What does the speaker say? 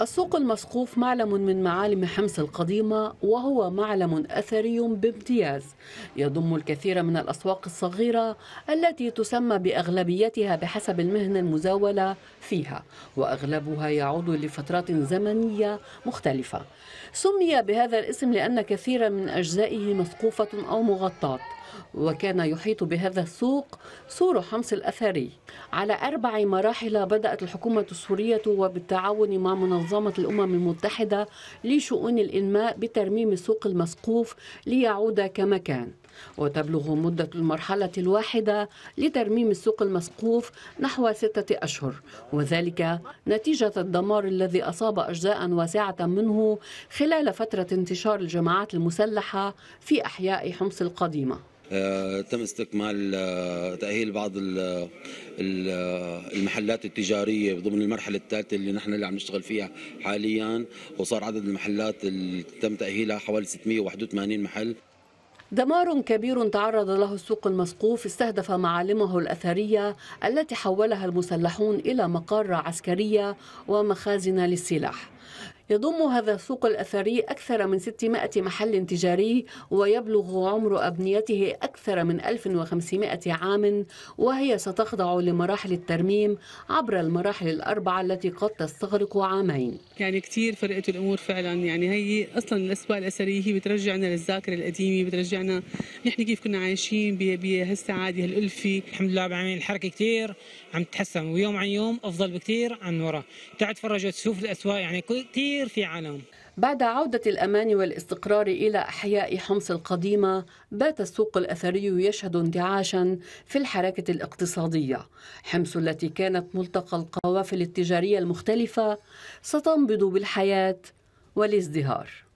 السوق المسقوف معلم من معالم حمص القديمة وهو معلم أثري بامتياز يضم الكثير من الأسواق الصغيرة التي تسمى بأغلبيتها بحسب المهنة المزاولة فيها وأغلبها يعود لفترات زمنية مختلفة سمي بهذا الاسم لأن كثيرا من أجزائه مسقوفة أو مغطاة وكان يحيط بهذا السوق سور حمص الأثري على أربع مراحل بدأت الحكومة السورية وبالتعاون مع منظمة منظمة الأمم المتحدة لشؤون الإنماء بترميم سوق المسقوف ليعود كما كان وتبلغ مدة المرحلة الواحدة لترميم السوق المسقوف نحو ستة أشهر وذلك نتيجة الدمار الذي أصاب أجزاء واسعة منه خلال فترة انتشار الجماعات المسلحة في أحياء حمص القديمة آه، تم استكمال آه، تأهيل بعض آه، المحلات التجارية ضمن المرحلة الثالثة اللي نحن اللي عم نشتغل فيها حاليا وصار عدد المحلات اللي تم تأهيلها حوالي 681 محل دمار كبير تعرض له السوق المسقوف استهدف معالمه الأثرية التي حولها المسلحون إلى مقار عسكرية ومخازن للسلاح يضم هذا السوق الأثري أكثر من 600 محل تجاري ويبلغ عمر أبنيته أكثر من 1500 عام وهي ستخضع لمراحل الترميم عبر المراحل الأربعة التي قد تستغرق عامين يعني كثير فرقت الأمور فعلا يعني هي أصلا الأسواق الأثرية هي بترجعنا للذاكرة القديمة بترجعنا نحن كيف كنا عايشين بهالسعادة هالألفة الحمد لله عاملين الحركة كثير عم تتحسن ويوم عن يوم أفضل بكثير عن ورا تعال تفرج وتشوف الأسواق يعني كثير في عالم بعد عودة الأمان والاستقرار إلى أحياء حمص القديمة بات السوق الأثري يشهد انتعاشا في الحركة الاقتصادية حمص التي كانت ملتقى القوافل التجارية المختلفة ستنبض بالحياة والازدهار